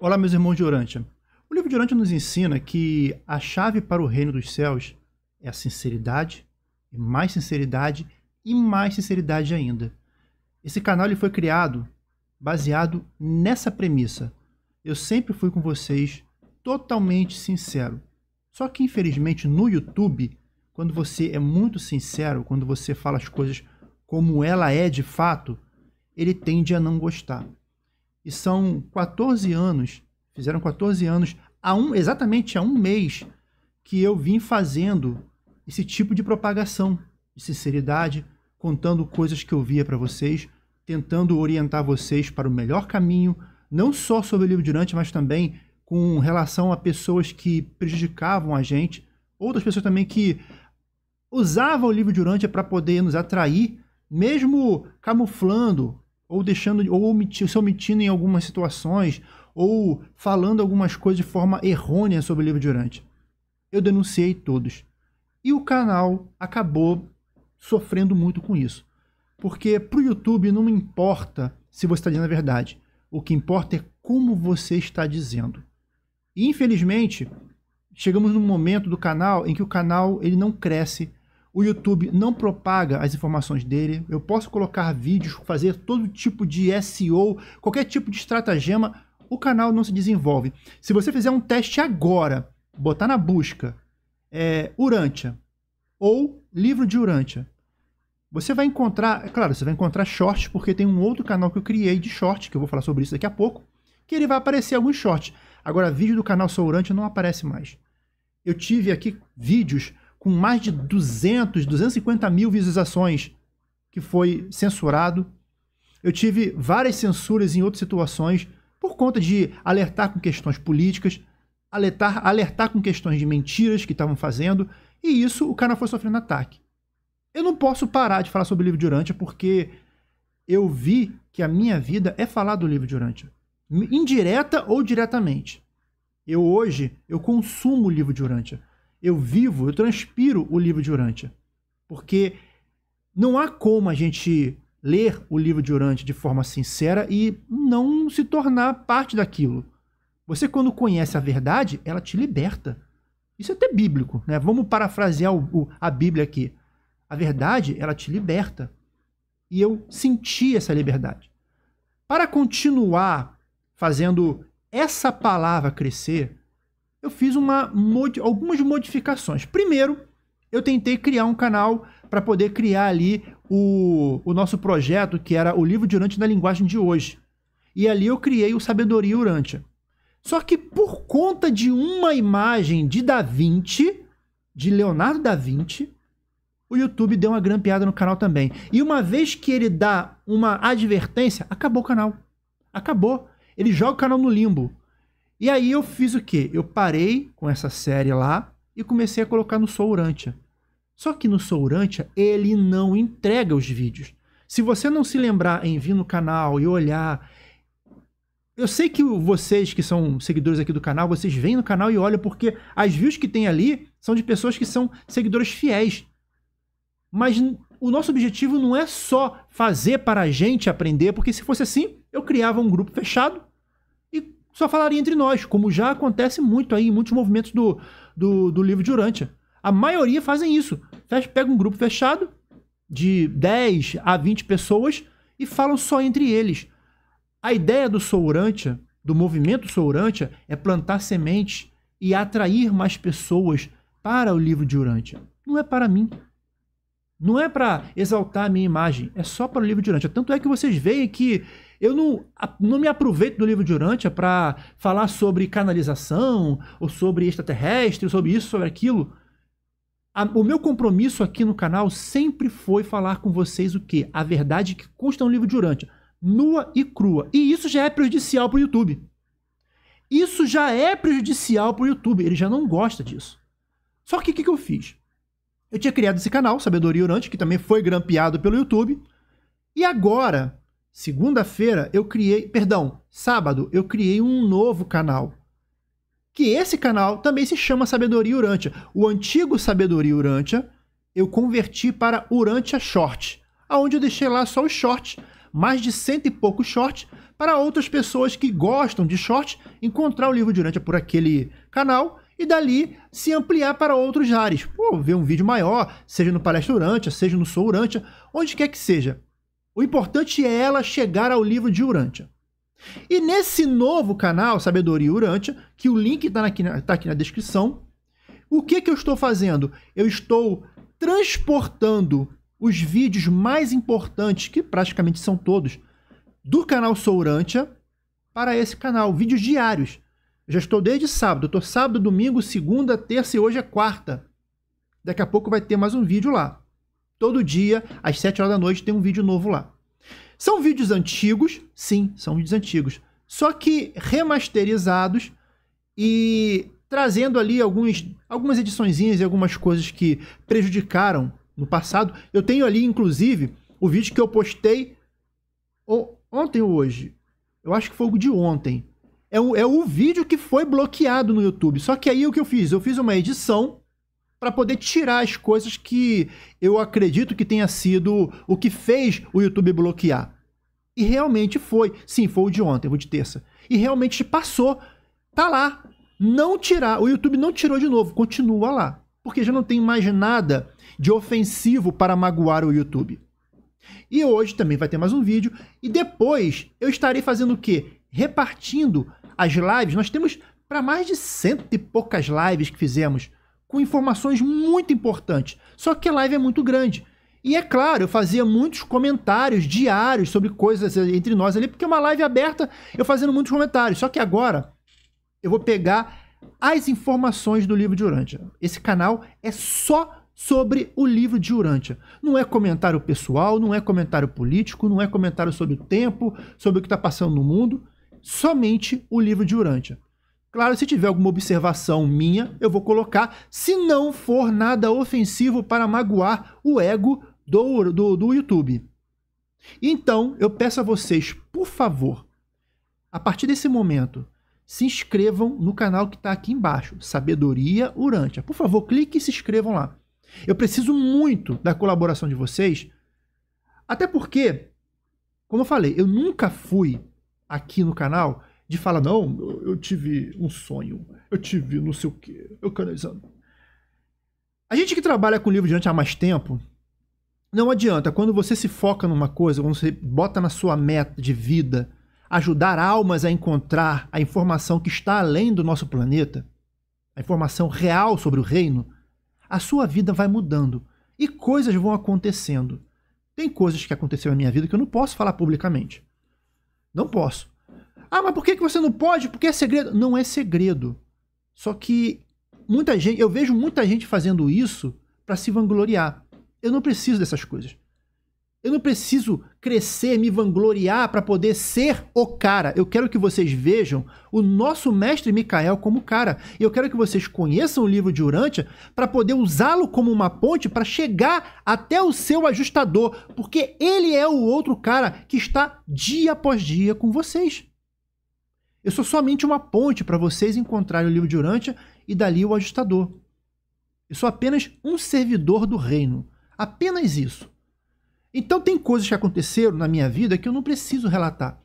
Olá, meus irmãos de Orantia. O livro de Orantia nos ensina que a chave para o reino dos céus é a sinceridade, e mais sinceridade, e mais sinceridade ainda. Esse canal ele foi criado baseado nessa premissa. Eu sempre fui com vocês totalmente sincero. Só que, infelizmente, no YouTube, quando você é muito sincero, quando você fala as coisas como ela é de fato, ele tende a não gostar e são 14 anos, fizeram 14 anos, há um, exatamente há um mês que eu vim fazendo esse tipo de propagação de sinceridade, contando coisas que eu via para vocês, tentando orientar vocês para o melhor caminho, não só sobre o livro durante, mas também com relação a pessoas que prejudicavam a gente, outras pessoas também que usavam o livro durante para poder nos atrair, mesmo camuflando ou deixando ou se omitindo em algumas situações ou falando algumas coisas de forma errônea sobre o livro de Urante. Eu denunciei todos. E o canal acabou sofrendo muito com isso. Porque para o YouTube não importa se você está dizendo a verdade. O que importa é como você está dizendo. E infelizmente, chegamos num momento do canal em que o canal ele não cresce o YouTube não propaga as informações dele, eu posso colocar vídeos, fazer todo tipo de SEO, qualquer tipo de estratagema, o canal não se desenvolve. Se você fizer um teste agora, botar na busca é, Urântia ou livro de Urântia, você vai encontrar, é claro, você vai encontrar short porque tem um outro canal que eu criei de short, que eu vou falar sobre isso daqui a pouco, que ele vai aparecer alguns shorts. Agora, vídeo do canal Sourante não aparece mais. Eu tive aqui vídeos com mais de 200, 250 mil visualizações, que foi censurado. Eu tive várias censuras em outras situações por conta de alertar com questões políticas, alertar, alertar com questões de mentiras que estavam fazendo, e isso o canal foi sofrendo ataque. Eu não posso parar de falar sobre o livro de Urântia porque eu vi que a minha vida é falar do livro de Urântia, indireta ou diretamente. Eu hoje eu consumo o livro de Urântia eu vivo, eu transpiro o livro de Urântia. Porque não há como a gente ler o livro de Urântia de forma sincera e não se tornar parte daquilo. Você, quando conhece a verdade, ela te liberta. Isso é até bíblico, né? Vamos parafrasear o, o, a Bíblia aqui. A verdade, ela te liberta. E eu senti essa liberdade. Para continuar fazendo essa palavra crescer, eu fiz uma, algumas modificações. Primeiro, eu tentei criar um canal para poder criar ali o, o nosso projeto, que era o livro de Urântia na linguagem de hoje. E ali eu criei o Sabedoria Urântia. Só que por conta de uma imagem de Da Vinci, de Leonardo da Vinci, o YouTube deu uma grampeada no canal também. E uma vez que ele dá uma advertência, acabou o canal. Acabou. Ele joga o canal no limbo. E aí eu fiz o quê? Eu parei com essa série lá e comecei a colocar no Sourantia. Só que no Sourantia ele não entrega os vídeos. Se você não se lembrar em vir no canal e olhar, eu sei que vocês que são seguidores aqui do canal, vocês vêm no canal e olham porque as views que tem ali são de pessoas que são seguidores fiéis. Mas o nosso objetivo não é só fazer para a gente aprender, porque se fosse assim, eu criava um grupo fechado só falaria entre nós, como já acontece muito aí em muitos movimentos do, do, do livro de Urântia. A maioria fazem isso. Fecha, pega um grupo fechado, de 10 a 20 pessoas, e falam só entre eles. A ideia do Sourântia, do movimento Sourântia, é plantar sementes e atrair mais pessoas para o livro de Urântia. Não é para mim. Não é para exaltar a minha imagem, é só para o livro de Urântia. Tanto é que vocês veem que eu não, não me aproveito do livro de Urântia para falar sobre canalização, ou sobre extraterrestre, ou sobre isso, sobre aquilo. A, o meu compromisso aqui no canal sempre foi falar com vocês o quê? A verdade que consta no livro de Urântia, nua e crua. E isso já é prejudicial para o YouTube. Isso já é prejudicial para o YouTube, ele já não gosta disso. Só que o que, que eu fiz? Eu tinha criado esse canal, Sabedoria Urântia, que também foi grampeado pelo YouTube. E agora, Segunda-feira eu criei, perdão, sábado eu criei um novo canal. Que esse canal também se chama Sabedoria Urântia. O antigo Sabedoria Urântia eu converti para Urântia Short, aonde eu deixei lá só os shorts, mais de cento e poucos shorts, para outras pessoas que gostam de shorts encontrar o livro de Urântia por aquele canal e dali se ampliar para outros ares. Pô, ver um vídeo maior, seja no Palestra Urântia, seja no Sou Urântia, onde quer que seja. O importante é ela chegar ao livro de Urântia. E nesse novo canal, Sabedoria Urântia, que o link está aqui, tá aqui na descrição, o que, que eu estou fazendo? Eu estou transportando os vídeos mais importantes, que praticamente são todos, do canal Sourântia para esse canal, vídeos diários. Eu já estou desde sábado, estou sábado, domingo, segunda, terça e hoje é quarta. Daqui a pouco vai ter mais um vídeo lá. Todo dia, às 7 horas da noite, tem um vídeo novo lá. São vídeos antigos, sim, são vídeos antigos. Só que remasterizados e trazendo ali alguns, algumas edições e algumas coisas que prejudicaram no passado. Eu tenho ali, inclusive, o vídeo que eu postei ontem ou hoje. Eu acho que foi o de ontem. É o, é o vídeo que foi bloqueado no YouTube. Só que aí o que eu fiz? Eu fiz uma edição para poder tirar as coisas que eu acredito que tenha sido o que fez o YouTube bloquear. E realmente foi. Sim, foi o de ontem, o de terça. E realmente passou. Tá lá. Não tirar. O YouTube não tirou de novo. Continua lá. Porque já não tem mais nada de ofensivo para magoar o YouTube. E hoje também vai ter mais um vídeo. E depois eu estarei fazendo o quê? Repartindo as lives. Nós temos para mais de cento e poucas lives que fizemos com informações muito importantes. Só que a live é muito grande. E é claro, eu fazia muitos comentários diários sobre coisas eh, entre nós ali, porque é uma live aberta, eu fazendo muitos comentários. Só que agora eu vou pegar as informações do livro de Urântia. Esse canal é só sobre o livro de Urântia. Não é comentário pessoal, não é comentário político, não é comentário sobre o tempo, sobre o que está passando no mundo. Somente o livro de Urântia. Claro, se tiver alguma observação minha, eu vou colocar, se não for nada ofensivo para magoar o ego do, do, do YouTube. Então, eu peço a vocês, por favor, a partir desse momento, se inscrevam no canal que está aqui embaixo, Sabedoria Urântia. Por favor, clique e se inscrevam lá. Eu preciso muito da colaboração de vocês, até porque, como eu falei, eu nunca fui aqui no canal de falar, não, eu tive um sonho, eu tive não sei o quê, eu canalizando. A gente que trabalha com livro diante há mais tempo, não adianta. Quando você se foca numa coisa, quando você bota na sua meta de vida ajudar almas a encontrar a informação que está além do nosso planeta, a informação real sobre o reino, a sua vida vai mudando e coisas vão acontecendo. Tem coisas que aconteceram na minha vida que eu não posso falar publicamente. Não posso. Ah, mas por que, que você não pode? Porque é segredo. Não é segredo. Só que muita gente, eu vejo muita gente fazendo isso para se vangloriar. Eu não preciso dessas coisas. Eu não preciso crescer, me vangloriar para poder ser o cara. Eu quero que vocês vejam o nosso mestre Micael como cara. E eu quero que vocês conheçam o livro de Urântia para poder usá-lo como uma ponte para chegar até o seu ajustador, porque ele é o outro cara que está dia após dia com vocês. Eu sou somente uma ponte para vocês encontrarem o livro de Urântia e dali o ajustador. Eu sou apenas um servidor do reino. Apenas isso. Então tem coisas que aconteceram na minha vida que eu não preciso relatar.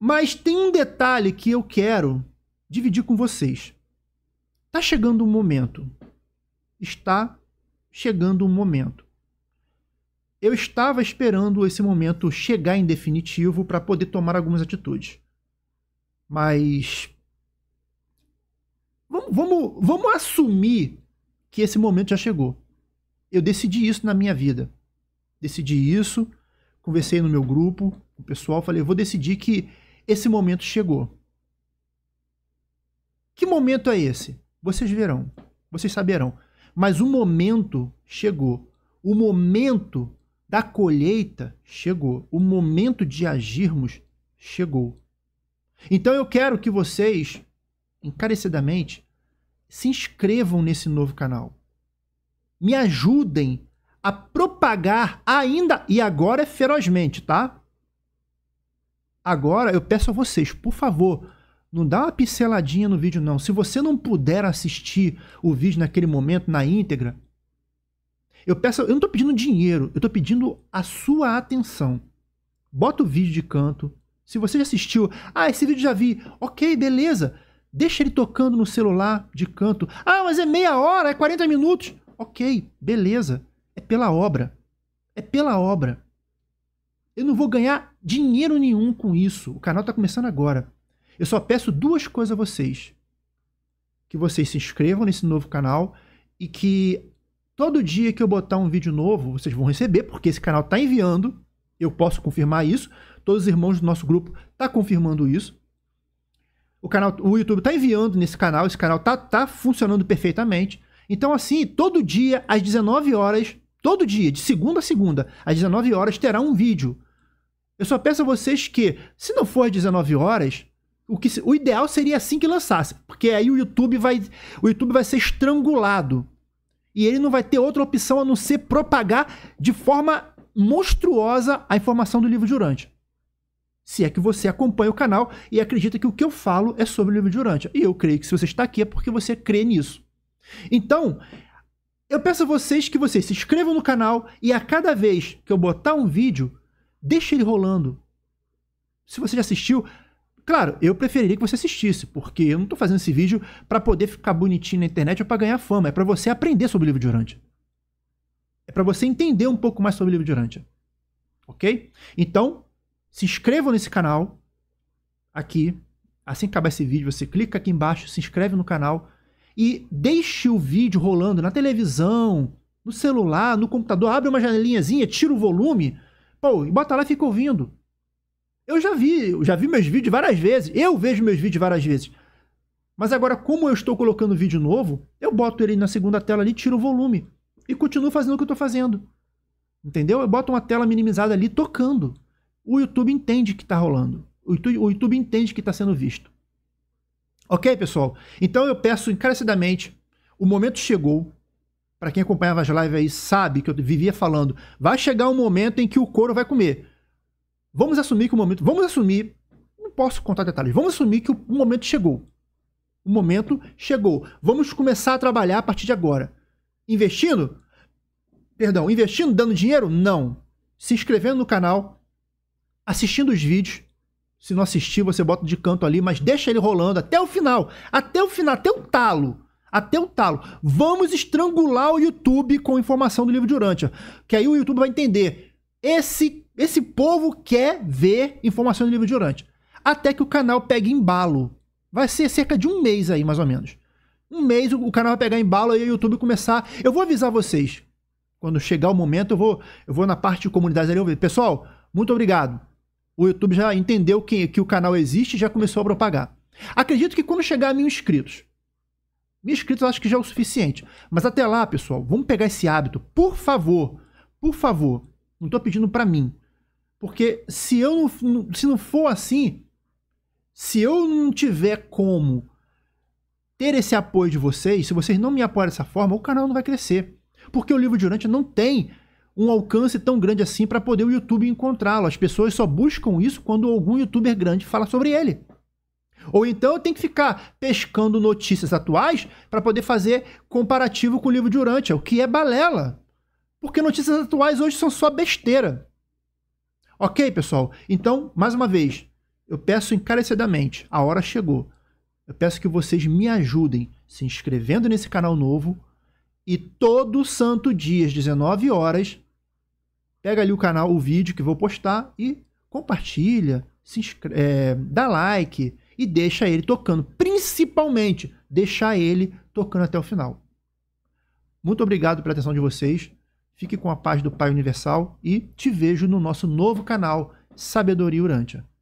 Mas tem um detalhe que eu quero dividir com vocês. Está chegando um momento. Está chegando um momento. Eu estava esperando esse momento chegar em definitivo para poder tomar algumas atitudes. Mas. Vamos, vamos, vamos assumir que esse momento já chegou. Eu decidi isso na minha vida. Decidi isso, conversei no meu grupo, o pessoal, falei, vou decidir que esse momento chegou. Que momento é esse? Vocês verão, vocês saberão. Mas o momento chegou. O momento da colheita chegou. O momento de agirmos chegou. Então eu quero que vocês, encarecidamente, se inscrevam nesse novo canal. Me ajudem a propagar ainda, e agora é ferozmente, tá? Agora eu peço a vocês, por favor, não dá uma pinceladinha no vídeo, não. Se você não puder assistir o vídeo naquele momento, na íntegra, eu peço. Eu não estou pedindo dinheiro, eu estou pedindo a sua atenção. Bota o vídeo de canto, se você já assistiu, ah, esse vídeo já vi, ok, beleza. Deixa ele tocando no celular de canto. Ah, mas é meia hora, é 40 minutos. Ok, beleza. É pela obra. É pela obra. Eu não vou ganhar dinheiro nenhum com isso. O canal está começando agora. Eu só peço duas coisas a vocês: que vocês se inscrevam nesse novo canal e que todo dia que eu botar um vídeo novo, vocês vão receber, porque esse canal está enviando. Eu posso confirmar isso todos os irmãos do nosso grupo tá confirmando isso. O canal, o YouTube tá enviando nesse canal, esse canal tá, tá funcionando perfeitamente. Então assim, todo dia às 19 horas, todo dia, de segunda a segunda, às 19 horas terá um vídeo. Eu só peço a vocês que, se não for às 19 horas, o, que, o ideal seria assim que lançasse, porque aí o YouTube vai, o YouTube vai ser estrangulado. E ele não vai ter outra opção a não ser propagar de forma monstruosa a informação do livro Durante. Se é que você acompanha o canal e acredita que o que eu falo é sobre o livro de Urântia. E eu creio que se você está aqui é porque você crê nisso. Então, eu peço a vocês que vocês se inscrevam no canal e a cada vez que eu botar um vídeo, deixe ele rolando. Se você já assistiu, claro, eu preferiria que você assistisse, porque eu não estou fazendo esse vídeo para poder ficar bonitinho na internet ou para ganhar fama. É para você aprender sobre o livro de Urântia. É para você entender um pouco mais sobre o livro de Urântia. Ok? Então, se inscrevam nesse canal aqui. Assim que acabar esse vídeo, você clica aqui embaixo, se inscreve no canal e deixe o vídeo rolando na televisão, no celular, no computador. Abre uma janelinhazinha, tira o volume, pô, e bota lá e fica ouvindo. Eu já vi, eu já vi meus vídeos várias vezes. Eu vejo meus vídeos várias vezes. Mas agora, como eu estou colocando vídeo novo, eu boto ele na segunda tela ali, tiro o volume e continuo fazendo o que eu estou fazendo. Entendeu? Eu boto uma tela minimizada ali tocando o YouTube entende que está rolando. O YouTube, o YouTube entende que está sendo visto. Ok, pessoal? Então eu peço encarecidamente, o momento chegou. Para quem acompanhava as lives aí sabe que eu vivia falando, vai chegar um momento em que o couro vai comer. Vamos assumir que o momento, vamos assumir, não posso contar detalhes, vamos assumir que o, o momento chegou. O momento chegou. Vamos começar a trabalhar a partir de agora. Investindo? Perdão, investindo, dando dinheiro? Não. Se inscrevendo no canal, assistindo os vídeos. Se não assistir, você bota de canto ali, mas deixa ele rolando até o final. Até o final, até o talo. Até o talo. Vamos estrangular o YouTube com informação do livro de Urântia. Que aí o YouTube vai entender. Esse, esse povo quer ver informação do livro de Urântia. Até que o canal pegue embalo. Vai ser cerca de um mês aí, mais ou menos. Um mês o canal vai pegar embalo e o YouTube começar. Eu vou avisar vocês. Quando chegar o momento, eu vou, eu vou na parte de comunidades ali. pessoal, muito obrigado o YouTube já entendeu que, que o canal existe e já começou a propagar. Acredito que quando chegar a mil inscritos, mil inscritos eu acho que já é o suficiente. Mas até lá, pessoal, vamos pegar esse hábito. Por favor, por favor, não estou pedindo para mim. Porque se eu não, se não for assim, se eu não tiver como ter esse apoio de vocês, se vocês não me apoiarem dessa forma, o canal não vai crescer. Porque o livro de Urântia não tem um alcance tão grande assim para poder o YouTube encontrá-lo. As pessoas só buscam isso quando algum youtuber grande fala sobre ele. Ou então eu tenho que ficar pescando notícias atuais para poder fazer comparativo com o livro de Urântia, o que é balela. Porque notícias atuais hoje são só besteira. Ok, pessoal? Então, mais uma vez, eu peço encarecidamente, a hora chegou. Eu peço que vocês me ajudem se inscrevendo nesse canal novo e todo santo dia às 19 horas pega ali o canal, o vídeo que vou postar e compartilha, se inscreve, é, dá like e deixa ele tocando. Principalmente, deixar ele tocando até o final. Muito obrigado pela atenção de vocês. Fique com a paz do Pai Universal e te vejo no nosso novo canal Sabedoria Urântia.